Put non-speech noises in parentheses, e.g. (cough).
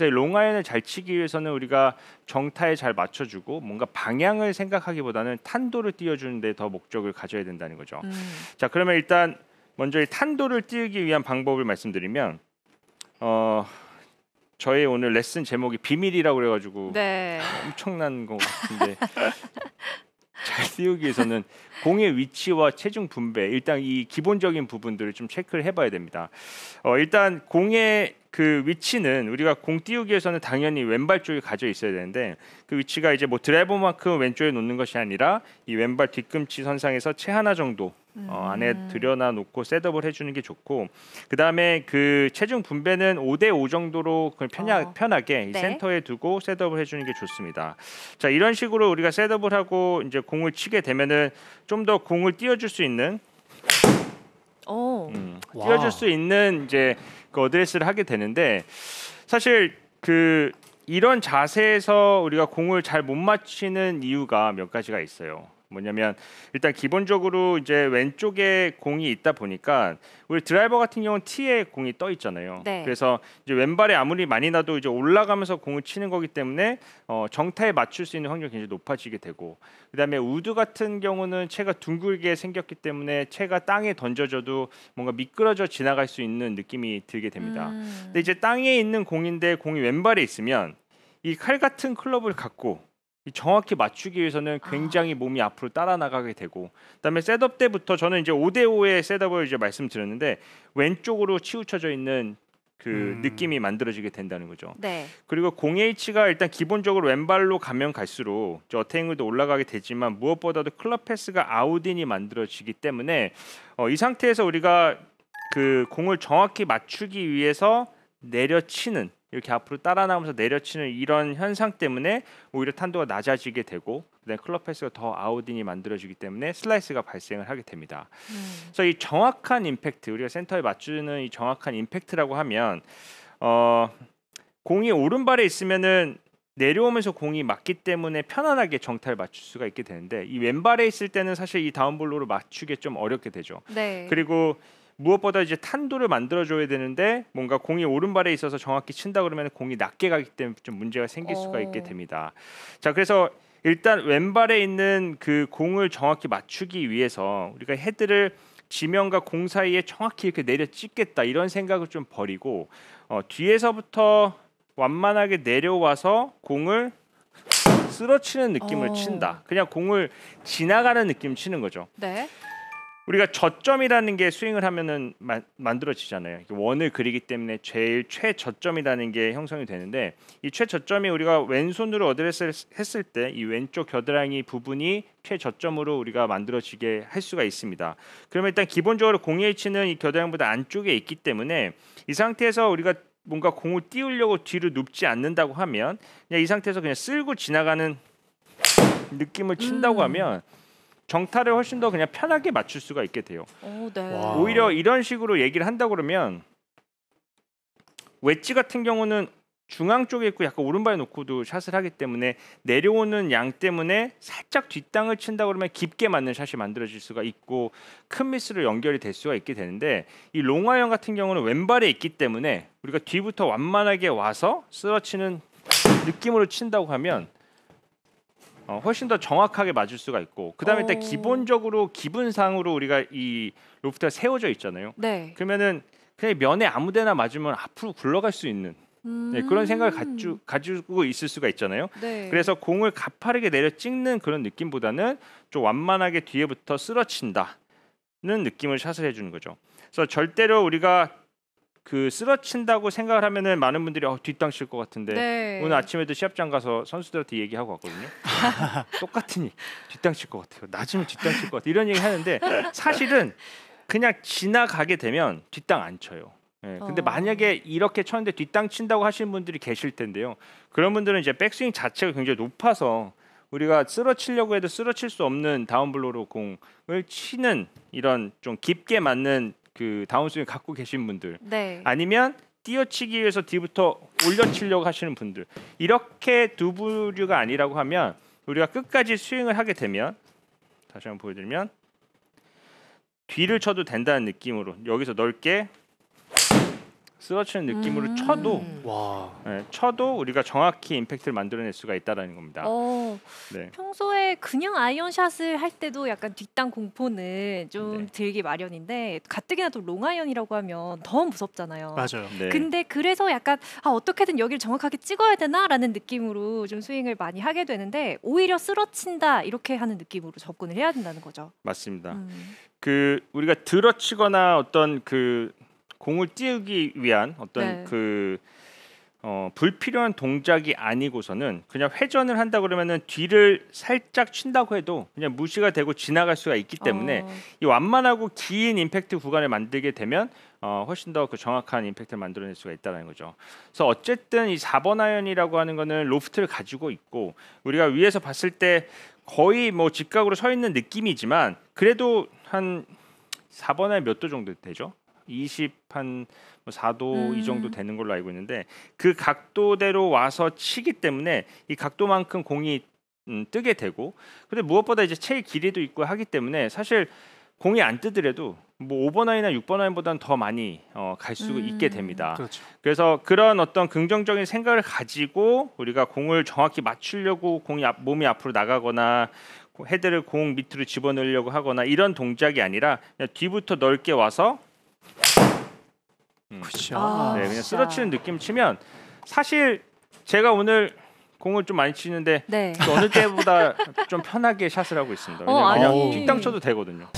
그래서 롱아이언을 잘 치기 위해서는 우리가 정타에 잘 맞춰주고 뭔가 방향을 생각하기보다는 탄도를 띄워주는데 더 목적을 가져야 된다는 거죠. 음. 자 그러면 일단 먼저 이 탄도를 띄우기 위한 방법을 말씀드리면 어. 저의 오늘 레슨 제목이 비밀이라고 그래가지고 네. 엄청난 것 같은데 (laughs) 잘 띄우기 위해서는 공의 위치와 체중 분배 일단 이 기본적인 부분들을 좀 체크를 해봐야 됩니다. 어, 일단 공의 그 위치는 우리가 공 띄우기에서는 당연히 왼발 쪽에 가져 있어야 되는데 그 위치가 이제 뭐 드라이버만큼 왼쪽에 놓는 것이 아니라 이 왼발 뒤꿈치 선상에서 채 하나 정도 어, 음. 안에 들여놔 놓고 셋업을 해주는 게 좋고 그 다음에 그 체중 분배는 5대5 정도로 편하, 어. 편하게 네. 센터에 두고 셋업을 해주는 게 좋습니다. 자 이런 식으로 우리가 셋업을 하고 이제 공을 치게 되면은 좀 더 공을 띄워줄 수 있는 오. 어. 음, 띄워줄 수 있는 이제 그 어드레스를 하게 되는데 사실 그 이런 자세에서 우리가 공을 잘 못 맞히는 이유가 몇 가지가 있어요. 뭐냐면 일단 기본적으로 이제 왼쪽에 공이 있다 보니까 우리 드라이버 같은 경우는 티에 공이 떠 있잖아요. 네. 그래서 이제 왼발에 아무리 많이 나도 이제 올라가면서 공을 치는 거기 때문에 어, 정타에 맞출 수 있는 확률이 굉장히 높아지게 되고 그다음에 우드 같은 경우는 채가 둥글게 생겼기 때문에 채가 땅에 던져져도 뭔가 미끄러져 지나갈 수 있는 느낌이 들게 됩니다. 음. 근데 이제 땅에 있는 공인데 공이 왼발에 있으면 이 칼 같은 클럽을 갖고 정확히 맞추기 위해서는 아. 굉장히 몸이 앞으로 따라 나가게 되고 그다음에 셋업 때부터 저는 이제 5대 5의 셋업을 이제 말씀드렸는데 왼쪽으로 치우쳐져 있는 그 음. 느낌이 만들어지게 된다는 거죠. 네. 그리고 공의 이치가 일단 기본적으로 왼발로 가면 갈수록 어태잉글도 올라가게 되지만 무엇보다도 클럽 패스가 아웃인이 만들어지기 때문에 어, 이 상태에서 우리가 그 공을 정확히 맞추기 위해서 내려치는 이렇게 앞으로 따라 나오면서 내려치는 이런 현상 때문에 오히려 탄도가 낮아지게 되고 그다음에 클럽 패스가 더 아우딘이 만들어지기 때문에 슬라이스가 발생을 하게 됩니다. 음. 그래서 이 정확한 임팩트 우리가 센터에 맞추는 이 정확한 임팩트라고 하면 어 공이 오른발에 있으면은 내려오면서 공이 맞기 때문에 편안하게 정타를 맞출 수가 있게 되는데 이 왼발에 있을 때는 사실 이다운볼로를 맞추기 좀 어렵게 되죠. 네. 그리고 무엇보다 이제 탄도를 만들어 줘야 되는데 뭔가 공이 오른발에 있어서 정확히 친다 그러면 공이 낮게 가기 때문에 좀 문제가 생길 수가 어. 있게 됩니다. 자, 그래서 일단 왼발에 있는 그 공을 정확히 맞추기 위해서 우리가 헤드를 지면과 공 사이에 정확히 이렇게 내려 찍겠다 이런 생각을 좀 버리고 어, 뒤에서부터 완만하게 내려와서 공을 쓰러치는 느낌을 오. 어. 친다. 그냥 공을 지나가는 느낌 치는 거죠. 네. 우리가 저점이라는 게 스윙을 하면은 마, 만들어지잖아요. 원을 그리기 때문에 제일 최저점이라는 게 형성이 되는데 이 최저점이 우리가 왼손으로 어드레스를 했을 때 이 왼쪽 겨드랑이 부분이 최저점으로 우리가 만들어지게 할 수가 있습니다. 그러면 일단 기본적으로 공의 위치는 이 겨드랑이보다 안쪽에 있기 때문에 이 상태에서 우리가 뭔가 공을 띄우려고 뒤로 눕지 않는다고 하면 그냥 이 상태에서 그냥 쓸고 지나가는 느낌을 친다고 음. 하면 정타를 훨씬 더 그냥 편하게 맞출 수가 있게 돼요. 오, 네. 오히려 이런 식으로 얘기를 한다 그러면 웨지 같은 경우는 중앙 쪽에 있고 약간 오른발에 놓고도 샷을 하기 때문에 내려오는 양 때문에 살짝 뒷땅을 친다 그러면 깊게 맞는 샷이 만들어질 수가 있고 큰 미스로 연결이 될 수가 있게 되는데 이 롱아이언 같은 경우는 왼발에 있기 때문에 우리가 뒤부터 완만하게 와서 쓰러치는 느낌으로 친다고 하면 어, 훨씬 더 정확하게 맞을 수가 있고 그다음에 일단 기본적으로 기분상으로 우리가 이 로프트가 세워져 있잖아요. 네. 그러면은 그냥 면에 아무데나 맞으면 앞으로 굴러갈 수 있는 음~ 네, 그런 생각을 가주, 음. 가지고 있을 수가 있잖아요. 네. 그래서 공을 가파르게 내려 찍는 그런 느낌보다는 좀 완만하게 뒤에부터 쓰러친다는 느낌을 샷을 해주는 거죠. 그래서 절대로 우리가 그 쓰러친다고 생각을 하면은 많은 분들이 어, 뒷땅칠 것 같은데 네. 오늘 아침에도 시합장 가서 선수들한테 얘기하고 왔거든요. (laughs) 똑같으니 뒷땅칠 것 같아요. 낮으면 뒷땅칠 것 같아. 요 이런 얘기 하는데 사실은 그냥 지나가게 되면 뒷땅 안 쳐요. 예, 근데 어... 만약에 이렇게 쳤는데 뒷땅 친다고 하시는 분들이 계실 텐데요. 그런 분들은 이제 백스윙 자체가 굉장히 높아서 우리가 쓰러치려고 해도 쓰러칠 수 없는 다운블로로 공을 치는 이런 좀 깊게 맞는 그 다운스윙 갖고 계신 분들 네. 아니면 띄어치기 위해서 뒤부터 올려치려고 하시는 분들 이렇게 두 부류가 아니라고 하면 우리가 끝까지 스윙을 하게 되면 다시 한번 보여드리면 뒤를 쳐도 된다는 느낌으로 여기서 넓게 쓰러치는 느낌으로 음. 쳐도 와. 네, 쳐도 우리가 정확히 임팩트를 만들어낼 수가 있다라는 겁니다. 어, 네. 평소에 그냥 아이언샷을 할 때도 약간 뒷땅 공포는 좀 네. 들기 마련인데 가뜩이나 또 롱아이언이라고 하면 더 무섭잖아요. 맞아요. 네. 근데 그래서 약간 아, 어떻게든 여기를 정확하게 찍어야 되나라는 느낌으로 좀 스윙을 많이 하게 되는데 오히려 쓰러친다 이렇게 하는 느낌으로 접근을 해야 된다는 거죠. 맞습니다. 음. 그 우리가 들어치거나 어떤 그 공을 띄우기 위한 어떤 네. 그 어, 불필요한 동작이 아니고서는 그냥 회전을 한다 그러면은 뒤를 살짝 친다고 해도 그냥 무시가 되고 지나갈 수가 있기 때문에 어. 이 완만하고 긴 임팩트 구간을 만들게 되면 어, 훨씬 더 그 정확한 임팩트를 만들어낼 수가 있다는 거죠. 그래서 어쨌든 이 4번 아이언이라고 하는 거는 로프트를 가지고 있고 우리가 위에서 봤을 때 거의 뭐 직각으로 서 있는 느낌이지만 그래도 한 4번 아이언 몇도 정도 되죠? 20한 4도 뭐 음. 이 정도 되는 걸로 알고 있는데 그 각도대로 와서 치기 때문에 이 각도만큼 공이 음, 뜨게 되고 근데 무엇보다 이제 체의 길이도 있고 하기 때문에 사실 공이 안 뜨더라도 뭐 5번 아이나 6번 아이보다는 더 많이 어, 갈수 음. 있게 됩니다. 그렇죠. 그래서 그런 어떤 긍정적인 생각을 가지고 우리가 공을 정확히 맞추려고 공이 앞, 몸이 앞으로 나가거나 헤드를 공 밑으로 집어넣으려고 하거나 이런 동작이 아니라 뒤부터 넓게 와서 그렇죠. 아, 네, 그냥 쓰러치는 느낌 치면 사실 제가 오늘 공을 좀 많이 치는데 네. 어느 때보다 좀 편하게 샷을 하고 있습니다. 어, 그냥 뒷땅 쳐도 되거든요.